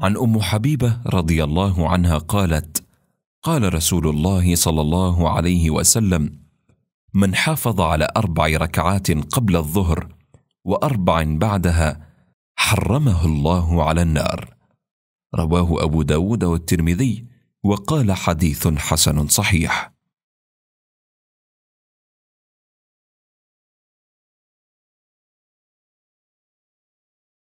عن ام حبيبه رضي الله عنها قالت قال رسول الله صلى الله عليه وسلم من حافظ على اربع ركعات قبل الظهر واربع بعدها حرمه الله على النار رواه ابو داود والترمذي وقال حديث حسن صحيح